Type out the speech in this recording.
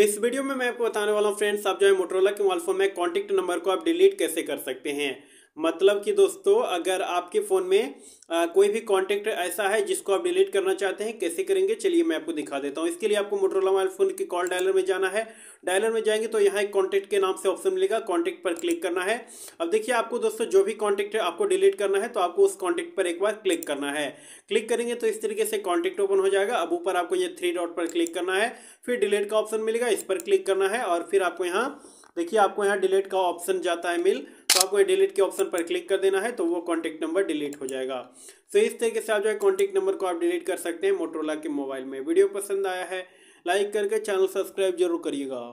इस वीडियो में मैं आपको बताने वाला हूँ फ्रेंड्स आप जो है मोटरोला के मोबाइल फोन में कॉन्टेक्ट नंबर को आप डिलीट कैसे कर सकते हैं मतलब कि दोस्तों अगर आपके फ़ोन में आ, कोई भी कॉन्टैक्ट ऐसा है जिसको आप डिलीट करना चाहते हैं कैसे करेंगे चलिए मैं आपको दिखा देता हूँ इसके लिए आपको मोटरोला मोबाइल फ़ोन के कॉल डायलर में जाना है डायलर में जाएंगे तो यहाँ एक कॉन्टैक्ट के नाम से ऑप्शन मिलेगा कॉन्टैक्ट पर क्लिक करना है अब देखिए आपको दोस्तों जो भी कॉन्टैक्ट है आपको डिलीट करना है तो आपको उस कॉन्टैक्ट पर एक बार क्लिक करना है क्लिक करेंगे तो इस तरीके से कॉन्टैक्ट ओपन हो जाएगा अब ऊपर आपको ये थ्री डॉट पर क्लिक करना है फिर डिलीट का ऑप्शन मिलेगा इस पर क्लिक करना है और फिर आपको यहाँ देखिए आपको यहाँ डिलीट का ऑप्शन जाता है मिल आपको डिलीट के ऑप्शन पर क्लिक कर देना है तो वो कॉन्टैक्ट नंबर डिलीट हो जाएगा तो इस तरीके से आप जो है कॉन्टैक्ट नंबर को आप डिलीट कर सकते हैं मोटरोला के मोबाइल में वीडियो पसंद आया है लाइक करके चैनल सब्सक्राइब जरूर करिएगा